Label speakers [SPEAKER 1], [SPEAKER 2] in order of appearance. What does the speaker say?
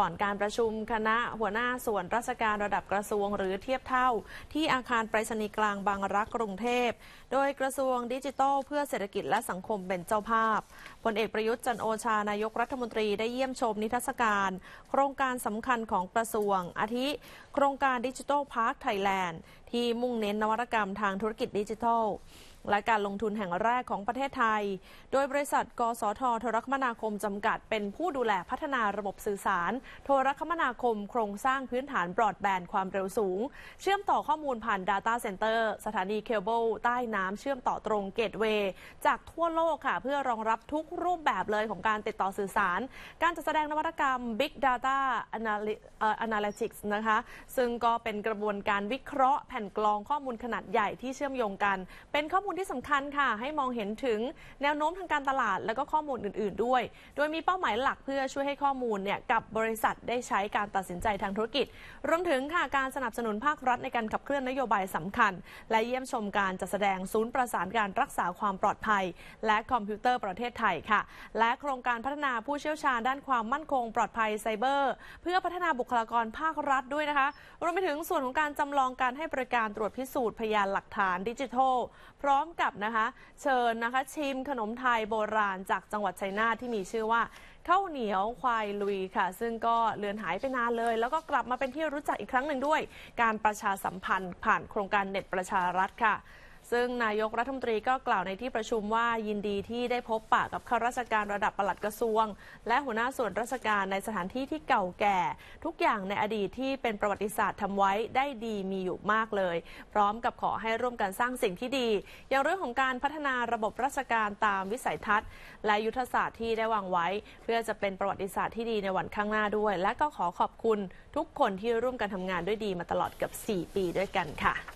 [SPEAKER 1] ก่อนการประชุมคณะหัวหน้าส่วนราชการระดับกระทรวงหรือเทียบเท่า ที่อาคารไปรษณีย์กลางบางรักกรุงเทพ โดยกระทรวงดิจิทัลเพื่อเศรษฐกิจและสังคมเป็นเจ้าภาพพลเอกประยุทธ์จันโอชานายกรัฐมนตรีได้เยี่ยมชมนิทรรศการ โครงการสำคัญของกระทรวงอาทิโครงการดิจิทัลพาร์คไทยแลนด์ที่มุ่งเน้นนวัตกรรมทางธุรกิจดิจิทัลและการลงทุนแห่งแรกของประเทศไทย โดยบริษัท กสทโทรคมนาคม จำกัดเป็นผู้ดูแลพัฒนาระบบสื่อสาร โทรคมนาคมโครงสร้างพื้นฐานบรอดแบนด์ความเร็วสูง เชื่อมต่อข้อมูลผ่าน Data Center สถานีเคเบิลใต้น้ำเชื่อมต่อตรงเกตเวย์จากทั่วโลกค่ะเพื่อรองรับทุกรูปแบบเลยของการติดต่อสื่อสาร การจัดแสดงนวัตกรรม Big Data Analytics นะคะซึ่งก็เป็นกระบวนการวิเคราะห์แผนผ่นกลองข้อมูลขนาดใหญ่ที่เชื่อมโยงกัน เป็นข้อมูลที่สำคัญค่ะให้มองเห็นถึงแนวโน้มทางการตลาดและก็ข้อมูลอื่น ๆด้วย โดยมีเป้าหมายหลักเพื่อช่วยให้ข้อมูลเนี่ยกับบริษัทได้ใช้การตัดสินใจทางธุรกิจ รวมถึงค่ะการสนับสนุนภาครัฐในการขับเคลื่อนนโยบายสำคัญ และเยี่ยมชมการจัดแสดงศูนย์ประสานการรักษาความปลอดภัยและคอมพิวเตอร์ประเทศไทยค่ะ และโครงการพัฒนาผู้เชี่ยวชาญด้านความมั่นคงปลอดภัยไซเบอร์เพื่อพัฒนาบุคลากรภาครัฐด้วยนะคะรวมไปถึงส่วนของการจำลองการให้บริการตรวจพิสูจน์พยานหลักฐานดิจิทัล พร้อมกับนะคะ เชิญนะคะชิมขนมไทยโบราณจากจังหวัดชัยนาทที่มีชื่อว่าข้าวเหนียวควายลุยค่ะ ซึ่งก็เลือนหายไปนานเลย แล้วก็กลับมาเป็นที่รู้จักอีกครั้งหนึ่งด้วย การประชาสัมพันธ์ผ่านโครงการเน็ตประชารัฐค่ะซึ่งนายกรัฐมนตรีก็กล่าวในที่ประชุมว่ายินดีที่ได้พบปะกับข้าราชการระดับปลัดกระทรวง และหัวหน้าส่วนราชการในสถานที่ที่เก่าแก่ ทุกอย่างในอดีตที่เป็นประวัติศาสตร์ทำไว้ได้ดีมีอยู่มากเลย พร้อมกับขอให้ร่วมกันสร้างสิ่งที่ดี อย่างเรื่องของการพัฒนาระบบราชการตามวิสัยทัศน์ และยุทธศาสตร์ที่ได้วางไว้ เพื่อจะเป็นประวัติศาสตร์ที่ดีในวันข้างหน้าด้วย และก็ขอขอบคุณทุกคนที่ร่วมกันทำงานด้วยดีมาตลอดเกือบ4 ปีด้วยกันค่ะ